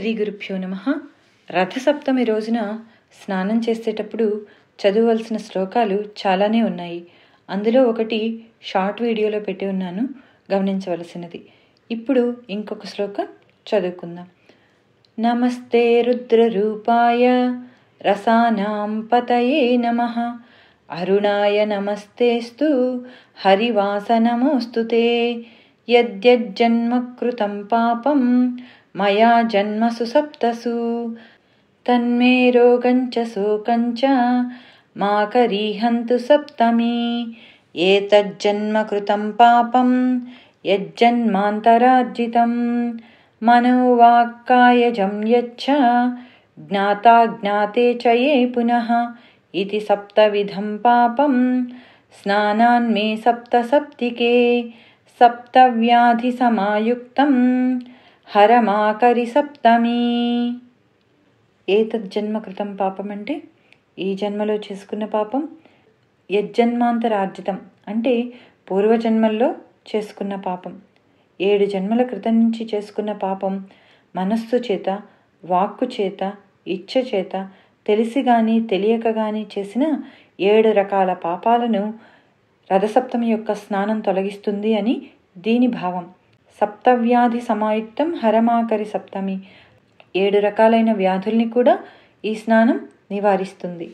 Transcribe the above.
శ్రీ గురుభ్యో నమ రథసప్తమి రోజున స్నానం చేసేటప్పుడు చదవలసిన శ్లోకాలు చాలానే ఉన్నాయి అందులో ఒకటి షార్ట్ వీడియోలో పెట్టి ఉన్నాను గమనించవలసినది ఇప్పుడు ఇంకొక శ్లోకం చదువుకుందాం నమస్తే రుద్రరూపాయ రసానాం పతయే నమ అరుణాయ నమస్తేస్తు హరివాస నమోస్తుతే यद्यज्जन्म कृतम् पापं, मया जन्मसु सप्तसु तन्मे रोगञ्च च शोकम् च मा करीहन्तु सप्तमी एतज्जन्म कृतम् पापम् मनोवाक्कायजं यच्छ ज्ञाताज्ञाते च ये पुनः इति सप्तविधं पापं स्नानान्मे सप्तसप्तिके సప్తవ్యాధిసమాయుక్తం హరమాకరి సప్తమీ కృతం పాపం అంటే ఈ జన్మలో చేసుకున్న పాపం యజ్జన్మాంతరార్జితం అంటే పూర్వజన్మల్లో చేసుకున్న పాపం ఏడు జన్మల క్రితం నుంచి చేసుకున్న పాపం మనస్సు చేత వాక్కు చేత ఇచ్చ చేత తెలిసి కానీ తెలియక కానీ చేసిన ఏడు రకాల పాపాలను రథసప్తమి యొక్క స్నానం తొలగిస్తుంది అని దీని భావం సప్తవ్యాధి సమాయుక్తం హరమాకరి సప్తమి ఏడు రకాలైన వ్యాధుల్ని కూడా ఈ స్నానం నివారిస్తుంది